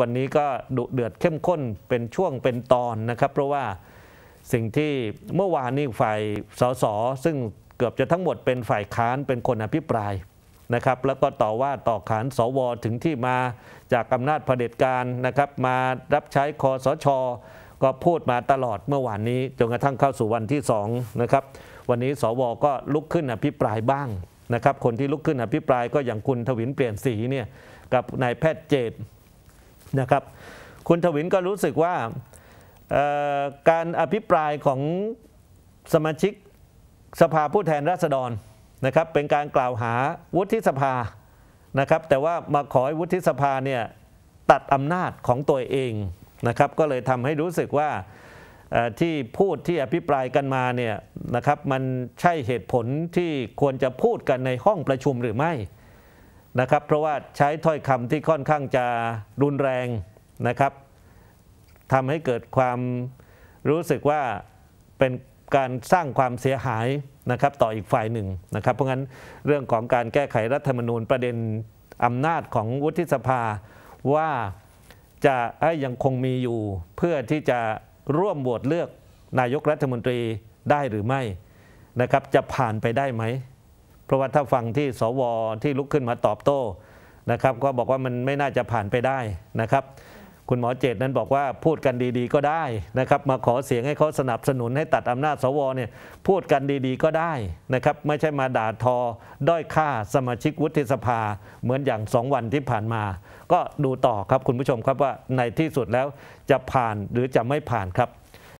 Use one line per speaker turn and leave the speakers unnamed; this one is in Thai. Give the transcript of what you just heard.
วันนี้ก็ดุเดือดเข้มข้นเป็นช่วงเป็นตอนนะครับ เพราะว่าสิ่งที่เมื่อวานนี้ฝ่ายสสซึ่งเกือบจะทั้งหมดเป็นฝ่ายค้านเป็นคนอภิปรายนะครับแล้วก็ต่อว่าต่อขานสวถึงที่มาจากอำนาจเผด็จการนะครับ มารับใช้คอสช ก็พูดมาตลอดเมื่อวานนี้จนกระทั่งเข้าสู่วันที่2นะครับวันนี้สวก็ลุกขึ้นอภิปรายบ้างนะครับคนที่ลุกขึ้นอภิปรายก็อย่างคุณทวินเปลี่ยนสีเนี่ยกับนายแพทย์เจตนะครับคุณทวินก็รู้สึกว่าการอภิปรายของสมาชิกสภาผู้แทนราษฎรนะครับเป็นการกล่าวหาวุฒิสภานะครับแต่ว่ามาขอให้วุฒิสภาเนี่ยตัดอำนาจของตัวเองนะครับก็เลยทำให้รู้สึกว่าที่พูดที่อภิปรายกันมาเนี่ยนะครับมันใช่เหตุผลที่ควรจะพูดกันในห้องประชุมหรือไม่นะครับเพราะว่าใช้ถ้อยคำที่ค่อนข้างจะรุนแรงนะครับทำให้เกิดความรู้สึกว่าเป็นการสร้างความเสียหายนะครับต่ออีกฝ่ายหนึ่งนะครับ เพราะงั้นเรื่องของการแก้ไขรัฐธรรมนูญประเด็นอำนาจของวุฒิสภาว่าจะยังคงมีอยู่ เพื่อที่จะร่วมโหวตเลือกนายกรัฐมนตรีได้หรือไม่นะครับจะผ่านไปได้ไหมเพราะว่าถ้าฟังที่ สวที่ลุกขึ้นมาตอบโต้นะครับ ก็บอกว่ามันไม่น่าจะผ่านไปได้นะครับ คุณหมอเจตนั้นบอกว่าพูดกันดีๆก็ได้นะครับ มาขอเสียงให้เขาสนับสนุนให้ตัดอำนาจสวเนี่ยพูดกันดีๆก็ได้นะครับ ไม่ใช่มาด่าทอด้อยค่าสมาชิกวุฒิสภา เหมือนอย่างสองวันที่ผ่านมา ก็ดูต่อครับคุณผู้ชมครับว่าในที่สุดแล้วจะผ่านหรือจะไม่ผ่านครับ